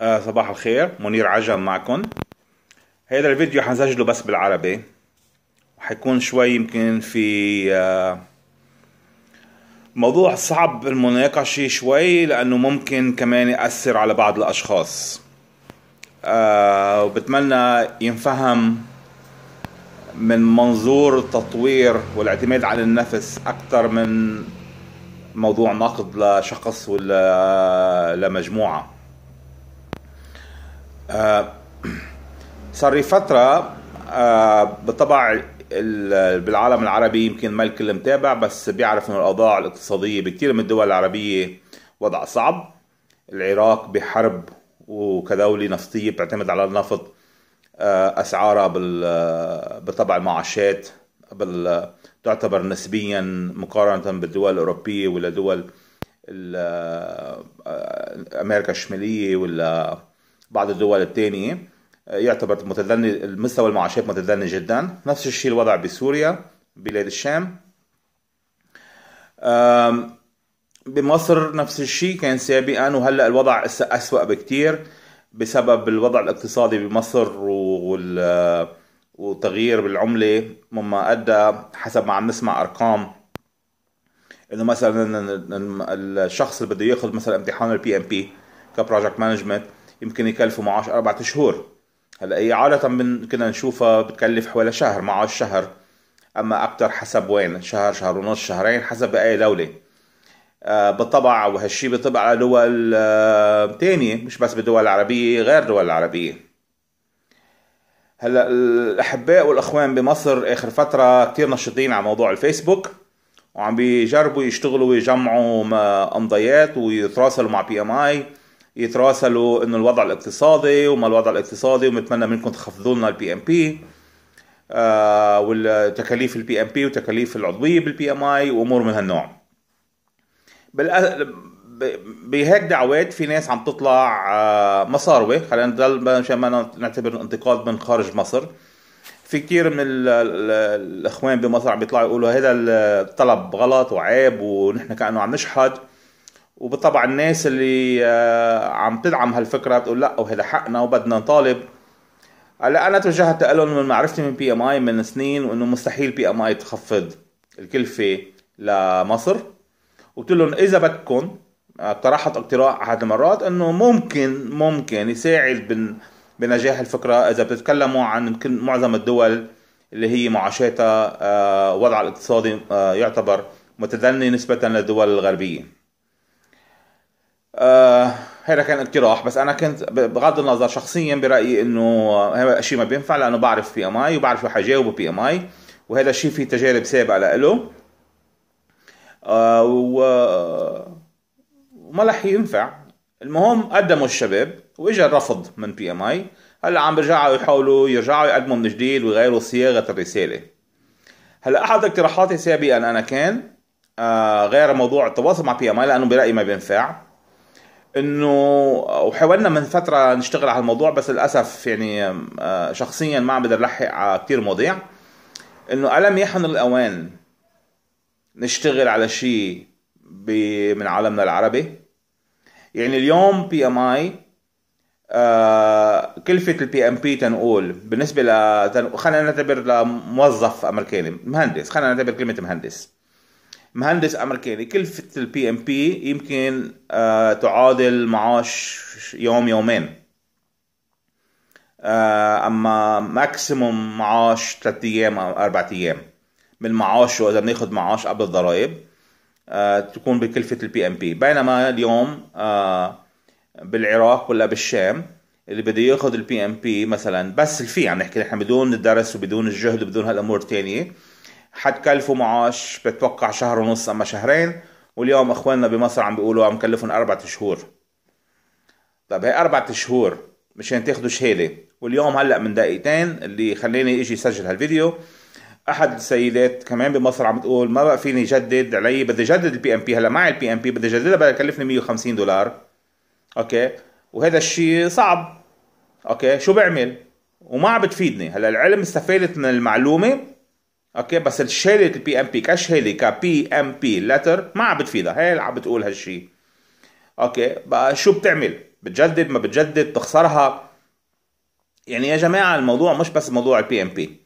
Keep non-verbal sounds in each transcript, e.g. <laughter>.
آه صباح الخير منير عجم معكم هذا الفيديو حنسجله بس بالعربي حيكون شوي يمكن في آه موضوع صعب المناقشة شوي لأنه ممكن كمان يأثر على بعض الأشخاص آه وبتمنى ينفهم من منظور التطوير والاعتماد على النفس أكثر من موضوع نقد لشخص ولا لمجموعه آه، <clears throat> صار لي فترة آه، بالطبع بالعالم العربي يمكن ما الكل متابع بس بيعرف انه الاوضاع الاقتصادية بكثير من الدول العربية وضع صعب العراق بحرب وكدولة نفطية بتعتمد على النفط آه، اسعارها بالطبع المعاشات بال تعتبر نسبيا مقارنة بالدول الأوروبية ولا دول أمريكا الشمالية ولا بعض الدول الثانية يعتبر متدني المستوى المعاشات متدني جدا نفس الشيء الوضع بسوريا بلاد الشام بمصر نفس الشيء كان سابقا وهلا الوضع أسوأ بكتير بسبب الوضع الاقتصادي بمصر وال وتغيير بالعملة مما أدى حسب ما عم نسمع أرقام إنه مثلا الشخص اللي بده ياخذ مثلا امتحان البي ام بي كبروجكت مانجمنت يمكن يكلفوا معاش أربعة شهور هلا هي عادة من كنا نشوفها بتكلف حوالي شهر معاش شهر أما أكتر حسب وين شهر شهر ونص شهرين حسب أي دولة آه بالطبع وهالشي بطبع على دول آه تانية مش بس بالدول العربية غير الدول العربية هلا الأحباء والأخوان بمصر آخر فترة كتير نشطين على موضوع الفيسبوك وعم بيجربوا يشتغلوا ويجمعوا أمضيات آه، ويتراسلوا مع بي ام اي يتراسلوا انه الوضع الاقتصادي وما الوضع الاقتصادي ونتمنى منكم تخفضوا لنا البي ام آه، بي والتكاليف البي ام بي وتكاليف العضويه بالبي ام اي وامور من هالنوع بهيك دعوات في ناس عم تطلع آه، مصاروي خلينا نضل ما نعتبر انتقاد من خارج مصر في كتير من ال ال الاخوان بمصر عم بيطلعوا يقولوا هذا الطلب غلط وعيب ونحن كانه عم نشحد وبالطبع الناس اللي آه، عم تدعم هالفكره بتقول لا وهذا حقنا وبدنا نطالب هلا انا توجهت لهم من معرفتي من بي ام اي من سنين وانه مستحيل بي ام اي تخفض الكلفه لمصر وقلت لهم اذا بدكم اقترحت آه، اقتراح احد المرات انه ممكن ممكن يساعد بنجاح الفكره اذا بتتكلموا عن معظم الدول اللي هي معاشاتها آه، وضعها الاقتصادي يعتبر متدني نسبه للدول الغربيه هذا آه، كان اقتراح بس انا كنت بغض النظر شخصيا برايي انه هذا الشيء ما بينفع لانه بعرف بي ام اي وبعرف شو حجاوبه بي ام اي وهذا الشيء في تجارب سابقه له آه و وما رح ينفع المهم قدموا الشباب واجى الرفض من بي ام اي هلا عم بيرجعوا يحاولوا يرجعوا يقدموا من جديد ويغيروا صياغه الرساله هلا احد اقتراحاتي سابقا انا كان آه غير موضوع التواصل مع بي ام اي لانه برايي ما بينفع انه وحاولنا من فتره نشتغل على الموضوع بس للاسف يعني آه، شخصيا ما عم بقدر لحق على كثير مواضيع انه الم يحن الاوان نشتغل على شيء من عالمنا العربي يعني اليوم بي ام اي كلفة البي ام بي تنقول بالنسبة ل خلينا نعتبر لموظف امريكاني مهندس خلينا نعتبر كلمة مهندس مهندس امريكاني كلفه البي ام بي يمكن آه تعادل معاش يوم يومين آه اما ماكسيموم معاش ثلاث ايام او اربع ايام من معاش واذا بناخذ معاش قبل الضرائب آه تكون بكلفه البي ام بي بينما اليوم آه بالعراق ولا بالشام اللي بده ياخذ البي ام بي مثلا بس الفي عم نحكي نحن بدون الدرس وبدون الجهد وبدون هالامور الثانيه حتكلفوا معاش بتوقع شهر ونص اما شهرين واليوم اخواننا بمصر عم بيقولوا عم كلفهم اربعة شهور طب هي اربعة شهور مشان تاخدوا شهادة واليوم هلا من دقيقتين اللي خلاني اجي اسجل هالفيديو احد السيدات كمان بمصر عم تقول ما بقى فيني جدد علي بدي جدد البي ام بي هلا معي البي ام بي بدي جددها بدها تكلفني 150 دولار اوكي وهذا الشيء صعب اوكي شو بعمل وما عم بتفيدني هلا العلم استفادت من المعلومه اوكي بس الشيلك البي ام بي كشهله كبي ام بي لتر ما عم بتفيدها هي اللي عم بتقول هالشيء اوكي بقى شو بتعمل بتجدد ما بتجدد بتخسرها يعني يا جماعه الموضوع مش بس موضوع البي ام بي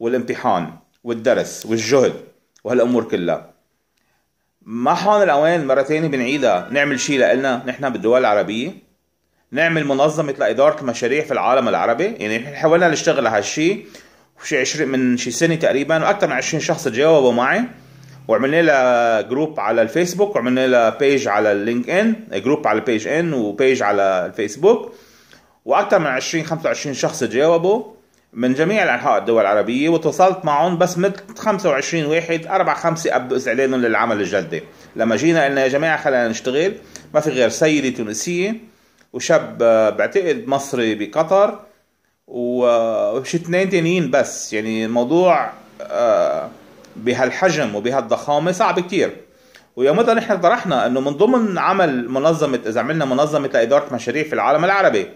والامتحان والدرس والجهد وهالامور كلها ما حان الاوان مره ثانيه بنعيدها نعمل شيء لنا نحن بالدول العربيه نعمل منظمه لاداره المشاريع في العالم العربي يعني نحن حاولنا نشتغل على هالشيء شي 20 من شي سنه تقريبا واكثر من 20 شخص تجاوبوا معي وعملنا لها جروب على الفيسبوك وعملنا لها بيج على اللينك ان جروب على البيج ان وبيج على الفيسبوك واكثر من 20 25 شخص تجاوبوا من جميع انحاء الدول العربيه وتواصلت معهم بس مثل 25 واحد اربع خمسه ابدوا استعدادهم للعمل الجدي لما جينا قلنا يا جماعه خلينا نشتغل ما في غير سيده تونسيه وشاب بعتقد مصري بقطر وش اثنين تانيين بس يعني الموضوع آه، بهالحجم وبهالضخامه صعب كتير ويومتها نحن طرحنا انه من ضمن عمل منظمه اذا عملنا منظمه لاداره مشاريع في العالم العربي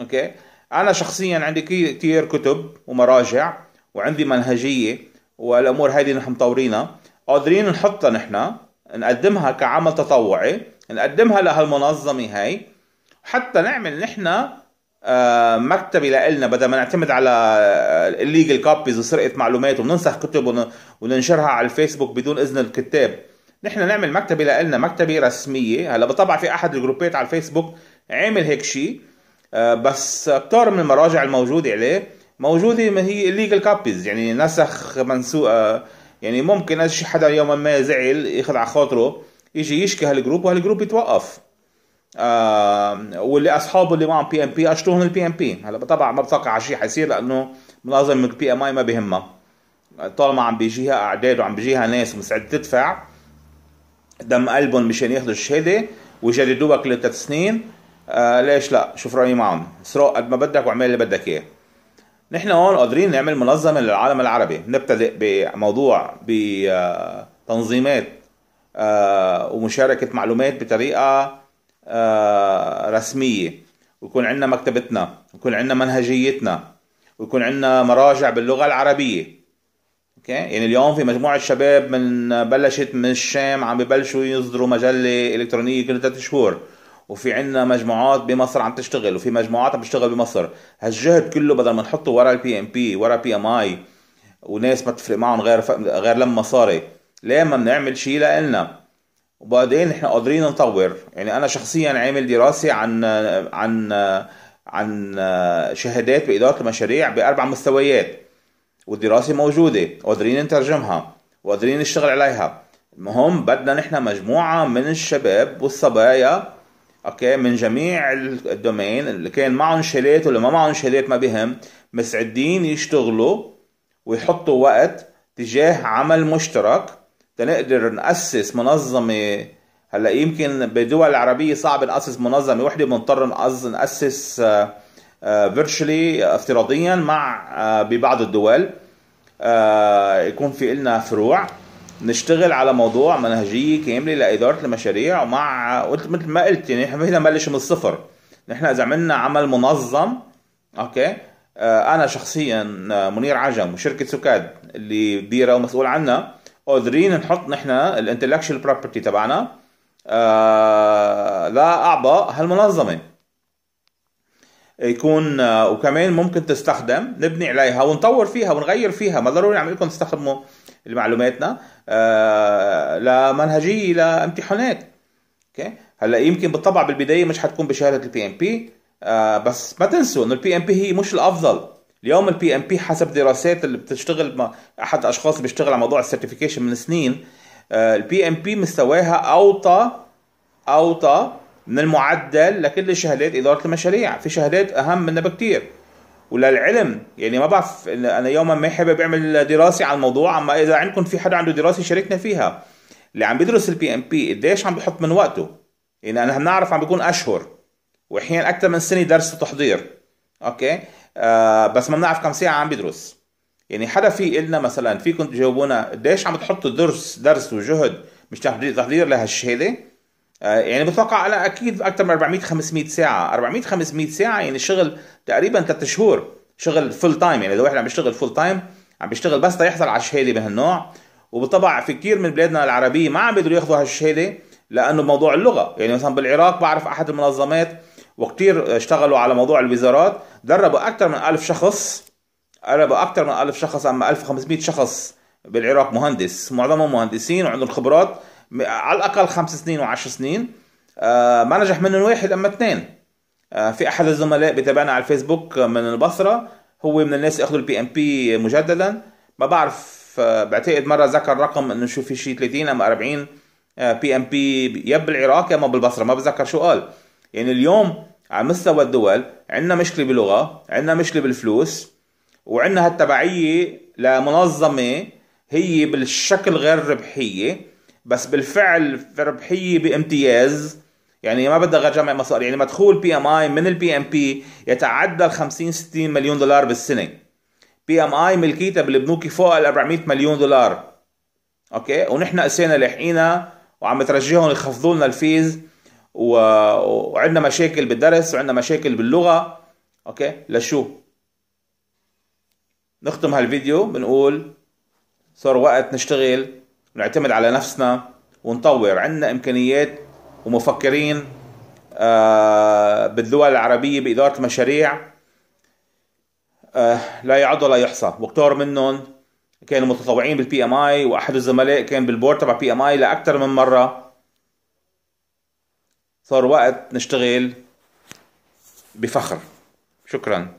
اوكي انا شخصيا عندي كثير كتب ومراجع وعندي منهجيه والامور هذه نحن مطورينها قادرين نحطها نحن نقدمها كعمل تطوعي نقدمها لهالمنظمه هاي حتى نعمل نحن آه، مكتبه لإلنا بدل ما نعتمد على الليجل آه، كوبيز وسرقه معلومات وننسخ كتب وننشرها على الفيسبوك بدون اذن الكتاب نحن نعمل مكتبه لإلنا مكتبه رسميه هلا بطبع في احد الجروبات على الفيسبوك عامل هيك شيء آه، بس كتار من المراجع الموجوده عليه موجوده ما هي الليجل كوبيز يعني نسخ منسوقه يعني ممكن شيء حدا يوما ما زعل ياخذ على خاطره يجي يشكي هالجروب وهالجروب يتوقف آه واللي اصحابه اللي معهم بي ام بي اشتروهم البي ام بي هلا طبعا ما بتوقع على شيء حيصير لانه ملازم البي ام اي ما بهمها طالما عم بيجيها اعداد وعم بيجيها ناس مستعد تدفع دم قلبهم مشان ياخذوا الشهاده ويجددوها كل ثلاث سنين آه ليش لا شوف رايي معهم سرق قد ما بدك واعمل اللي بدك اياه نحن هون قادرين نعمل منظمه للعالم العربي نبتدئ بموضوع بتنظيمات آه ومشاركه معلومات بطريقه آه، رسميه ويكون عندنا مكتبتنا ويكون عندنا منهجيتنا ويكون عندنا مراجع باللغه العربيه اوكي يعني اليوم في مجموعه شباب من بلشت من الشام عم ببلشوا يصدروا مجله الكترونيه كل ثلاث شهور وفي عندنا مجموعات بمصر عم تشتغل وفي مجموعات عم تشتغل بمصر هالجهد كله بدل ما نحطه ورا البي ام بي ورا بي ام اي وناس ما تفرق معهم غير ف... غير لما مصاري ليه ما بنعمل شيء لإلنا وبعدين احنا قادرين نطور يعني انا شخصيا عامل دراسه عن عن عن شهادات بإدارة المشاريع بأربع مستويات والدراسة موجودة وقادرين نترجمها وقادرين نشتغل عليها المهم بدنا نحن مجموعة من الشباب والصبايا اوكي من جميع الدومين اللي كان معهم شالات واللي ما معهم شالات ما بهم مستعدين يشتغلوا ويحطوا وقت تجاه عمل مشترك تنقدر نأسس منظمة هلا يمكن بدول العربية صعب نأسس منظمة وحدة بنضطر نأسس فيرتشلي آه، آه، افتراضيا مع آه، ببعض الدول يكون في إلنا فروع نشتغل على موضوع منهجية كاملة لإدارة المشاريع ومع قلت مثل ما قلت يعني نحن بدنا نبلش من الصفر نحن إذا عملنا عمل منظم أوكي أنا شخصيا منير عجم وشركة سكاد اللي بديرها ومسؤول عنها قادرين نحط نحن الانتلكشوال بروبرتي تبعنا آه، لا اعضاء هالمنظمه يكون آه، وكمان ممكن تستخدم نبني عليها ونطور فيها ونغير فيها ما ضروري عم لكم تستخدموا معلوماتنا آه، لمنهجيه لامتحانات اوكي هلا يمكن بالطبع بالبدايه مش حتكون بشهاده البي ام بي بس ما تنسوا انه البي ام بي هي مش الافضل اليوم البي ام بي حسب دراسات اللي بتشتغل مع احد الاشخاص اللي بيشتغل على موضوع السيرتيفيكيشن من سنين البي ام بي مستواها اوطى اوطى من المعدل لكل شهادات اداره المشاريع في شهادات اهم منها بكتير وللعلم يعني ما بعرف انا يوما ما حابب اعمل دراسه على الموضوع اما اذا عندكم في حدا عنده دراسه شاركنا فيها اللي عم بيدرس البي ام بي قديش عم بحط من وقته يعني انا بنعرف عم بيكون اشهر واحيانا اكثر من سنه درس وتحضير اوكي آه بس ما بنعرف كم ساعه عم بيدرس يعني حدا في قلنا مثلا فيكم تجاوبونا قديش عم تحطوا درس درس وجهد مش تحضير تحضير لهالشهاده آه يعني بتوقع على اكيد اكثر من 400 500 ساعه 400 500 ساعه يعني شغل تقريبا ثلاث شهور شغل فول تايم يعني اذا واحد عم يشتغل فول تايم عم بيشتغل بس ليحصل على شهاده بهالنوع وبالطبع في كثير من بلادنا العربيه ما عم بيقدروا ياخذوا هالشهاده لانه بموضوع اللغه يعني مثلا بالعراق بعرف احد المنظمات وكتير اشتغلوا على موضوع الوزارات دربوا أكثر من ألف شخص دربوا أكثر من ألف شخص أما 1500 شخص بالعراق مهندس معظمهم مهندسين وعندهم خبرات على الأقل خمس سنين وعشر سنين آه، ما نجح منهم واحد أما اثنين آه، في أحد الزملاء بتابعنا على الفيسبوك من البصرة هو من الناس أخذوا البي ام بي مجددا ما بعرف آه، بعتقد مرة ذكر رقم انه شو في شيء 30 أم 40 بي ام بي يا بالعراق يا ما بالبصره ما بتذكر شو قال يعني اليوم على مستوى الدول عندنا مشكله بلغه عندنا مشكله بالفلوس وعندنا هالتبعيه لمنظمه هي بالشكل غير ربحيه بس بالفعل ربحيه بامتياز يعني ما بدها غير جمع مصاري يعني مدخول بي ام اي من البي ام بي يتعدى ال 50 60 مليون دولار بالسنه بي ام اي ملكيتها بالبنوك فوق ال 400 مليون دولار اوكي ونحن قسينا لحقينا وعم ترجعهم يخفضوا لنا الفيز وعندنا مشاكل بالدرس وعندنا مشاكل باللغه اوكي لشو نختم هالفيديو بنقول صار وقت نشتغل ونعتمد على نفسنا ونطور عندنا امكانيات ومفكرين آه، بالدول العربيه باداره مشاريع آه، لا يعد ولا يحصى وكتار منهم كانوا متطوعين بالبي ام اي واحد الزملاء كان بالبورد تبع بي ام اي لاكثر من مره صار وقت نشتغل بفخر شكرا